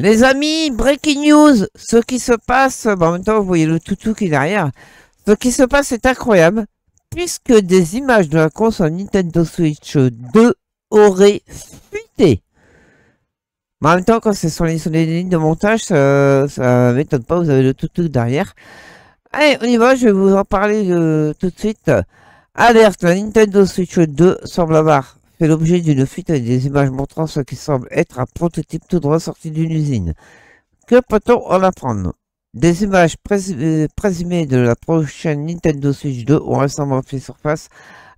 Les amis, breaking news, ce qui se passe, bah, en même temps vous voyez le toutou qui est derrière, ce qui se passe est incroyable, puisque des images de la console Nintendo Switch 2 auraient fuité. en même temps, quand ce sont les, sur les lignes de montage, ça, m'étonne pas, vous avez le toutou derrière. Allez, on y va, je vais vous en parler euh, tout de suite. Alerte, la Nintendo Switch 2 semble avoir fait l'objet d'une fuite avec des images montrant ce qui semble être un prototype tout droit sorti d'une usine. Que peut-on en apprendre Des images euh, présumées de la prochaine Nintendo Switch 2 ont récemment fait surface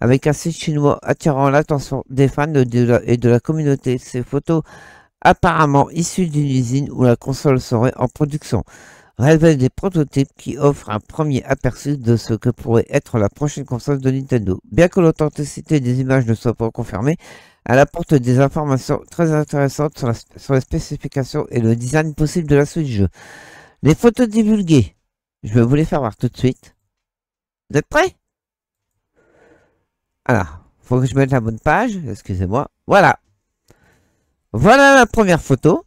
avec un site chinois attirant l'attention des fans et de la communauté. Ces photos apparemment issues d'une usine où la console serait en production révèle des prototypes qui offrent un premier aperçu de ce que pourrait être la prochaine console de Nintendo. Bien que l'authenticité des images ne soit pas confirmée, elle apporte des informations très intéressantes sur, les spécifications et le design possible de la suite du jeu. Les photos divulguées, je vais vous les faire voir tout de suite. Vous êtes prêts Alors, faut que je mette la bonne page, excusez-moi. Voilà. Voilà la première photo.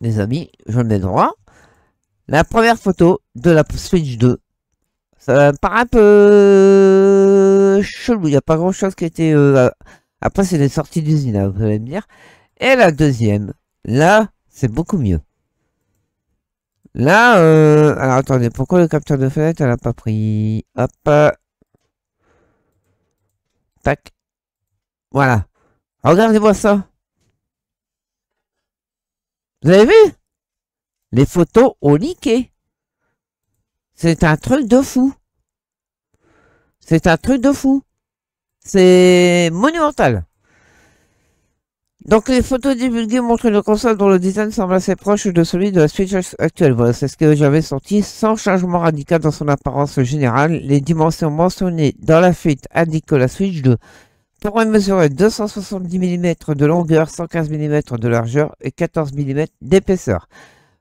Les amis, je ai droit la première photo de la Switch 2. Ça me paraît un peu euh, chelou, il n'y a pas grand chose qui était... Euh... Après c'est des sorties d'usine, hein, vous allez me dire. Et la deuxième, là, c'est beaucoup mieux. Là, euh... Alors attendez, pourquoi le capteur de fenêtre, elle n'a pas pris... Hop Tac. Voilà. Regardez-moi ça. Vous avez vu les photos au liqué. C'est un truc de fou. C'est un truc de fou. C'est monumental. Donc les photos divulguées montrent une console dont le design semble assez proche de celui de la Switch actuelle. Voilà, c'est ce que j'avais senti. sans changement radical dans son apparence générale. Les dimensions mentionnées dans la fuite indiquent que la Switch 2 pourrait mesurer 270 mm de longueur, 115 mm de largeur et 14 mm d'épaisseur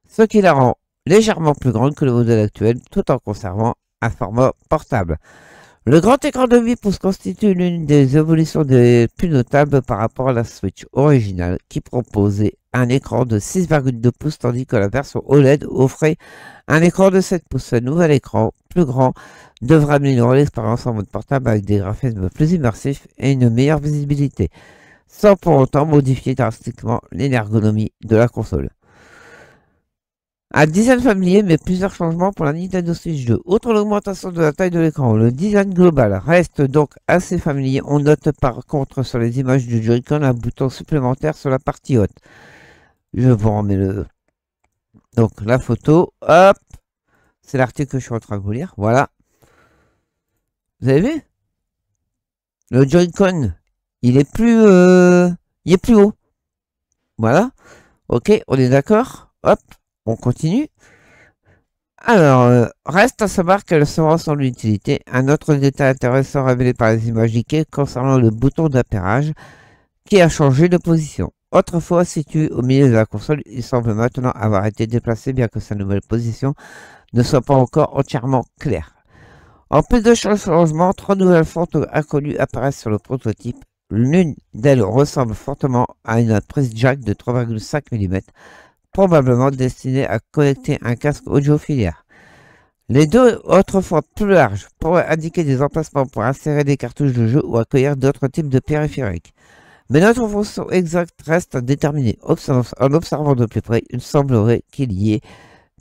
ce qui la rend légèrement plus grande que le modèle actuel tout en conservant un format portable. Le grand écran de 8 pouces constitue l'une des évolutions des plus notables par rapport à la Switch originale qui proposait un écran de 6,2 pouces tandis que la version OLED offrait un écran de 7 pouces. Ce nouvel écran plus grand devra améliorer l'expérience en mode portable avec des graphismes plus immersifs et une meilleure visibilité, sans pour autant modifier drastiquement l'ergonomie de la console. Un design familier mais plusieurs changements pour la Nintendo Switch 2. Outre l'augmentation de la taille de l'écran, le design global reste donc assez familier. On note par contre sur les images du Joy-Con un bouton supplémentaire sur la partie haute. Je vous remets le... Donc la photo, hop C'est l'article que je suis en train de vous lire, voilà. Vous avez vu Le Joy-Con, il est plus... Euh, il est plus haut. Voilà. Ok, on est d'accord Hop continue. Alors, euh, reste à savoir quelle sera son utilité. Un autre détail intéressant révélé par les images Ikea concernant le bouton d'appairage qui a changé de position. Autrefois situé au milieu de la console, il semble maintenant avoir été déplacé bien que sa nouvelle position ne soit pas encore entièrement claire. En plus de ce changement, trois nouvelles photos inconnues apparaissent sur le prototype. L'une d'elles ressemble fortement à une prise jack de 3,5 mm probablement destiné à connecter un casque audio-filaire. Les deux autres fentes plus larges, pourraient indiquer des emplacements pour insérer des cartouches de jeu ou accueillir d'autres types de périphériques. Mais notre fonction exacte reste à déterminer. En observant de plus près, il semblerait qu'il y ait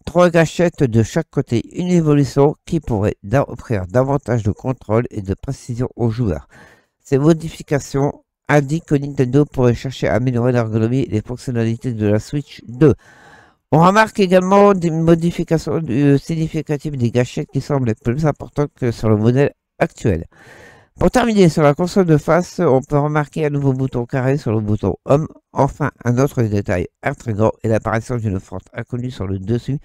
trois gâchettes de chaque côté, une évolution qui pourrait offrir davantage de contrôle et de précision aux joueurs. Ces modifications indique que Nintendo pourrait chercher à améliorer l'ergonomie et les fonctionnalités de la Switch 2. On remarque également des modifications euh, significatives des gâchettes qui semblent être plus importantes que sur le modèle actuel. Pour terminer, sur la console de face, on peut remarquer un nouveau bouton carré sur le bouton Home, enfin un autre détail intrigant est l'apparition d'une fente inconnue sur le dessus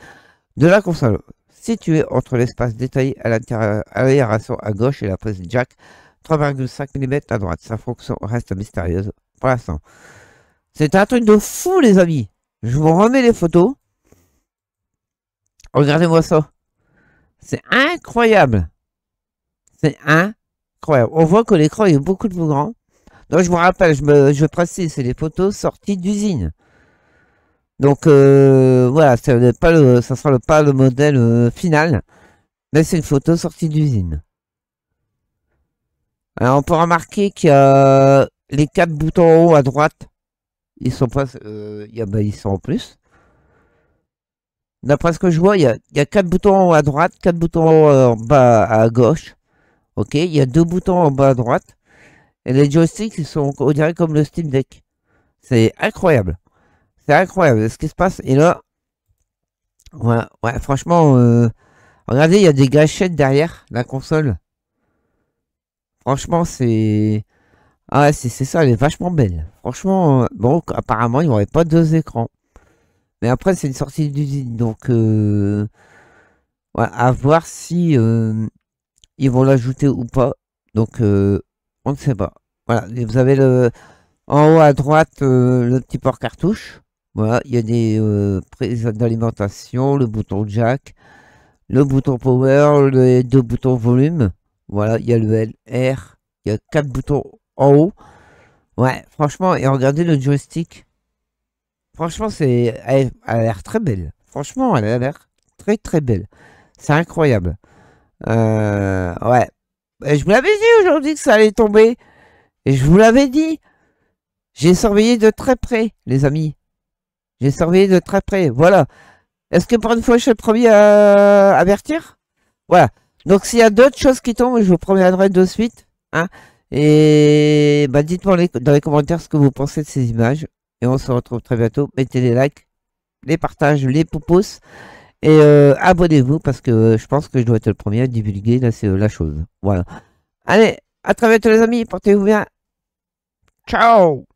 de la console, située entre l'espace détaillé à l'aération à gauche et la prise jack 3,5 mm à droite. Sa fonction reste mystérieuse pour l'instant. C'est un truc de fou, les amis. Je vous remets les photos. Regardez-moi ça. C'est incroyable. C'est incroyable. On voit que l'écran est beaucoup plus grand. Donc, je vous rappelle, je, précise, c'est les photos sorties d'usine. Donc, euh, voilà, pas le, ça ne sera pas le modèle euh, final, mais c'est une photo sortie d'usine. Alors, euh, on peut remarquer qu'il y que euh, les quatre boutons en haut à droite, ils sont pas, euh, y a, ben, ils sont en plus. D'après ce que je vois, il y a, y quatre boutons en haut à droite, quatre boutons euh, en bas à gauche. Ok, il y a deux boutons en bas à droite. Et les joysticks, ils sont, on dirait, comme le Steam Deck. C'est incroyable. C'est incroyable ce qui se passe. Et là, ouais, ouais franchement, regardez, il y a des gâchettes derrière la console. Franchement, c'est. Ah c'est ça, elle est vachement belle. Franchement, euh, bon, apparemment, il n'y aurait pas deux écrans. Mais après, c'est une sortie d'usine, donc euh, à voir si euh, ils vont l'ajouter ou pas. Donc, euh, on ne sait pas. Voilà, vous avez le en haut à droite le petit port cartouche. Voilà, il y a des prises d'alimentation, le bouton jack, le bouton power, les deux boutons volume. Voilà, il y a le LR, il y a quatre boutons en haut. Ouais, franchement, et regardez le joystick. Franchement, c'est, elle, a l'air très belle. Franchement, elle a l'air très très belle. C'est incroyable. Euh, ouais. je vous l'avais dit aujourd'hui que ça allait tomber. Et je vous l'avais dit. J'ai surveillé de très près, les amis. J'ai surveillé de très près. Voilà. Est-ce que pour une fois, je suis le premier à avertir Voilà. Donc s'il y a d'autres choses qui tombent, je vous promets d'être de suite. Hein et bah, dites-moi dans les commentaires ce que vous pensez de ces images. Et on se retrouve très bientôt. Mettez des likes, les partages, les pouces. Et euh, abonnez-vous parce que euh, je pense que je dois être le premier à divulguer euh, la chose. Voilà. Allez, à très bientôt les amis. Portez-vous bien. Ciao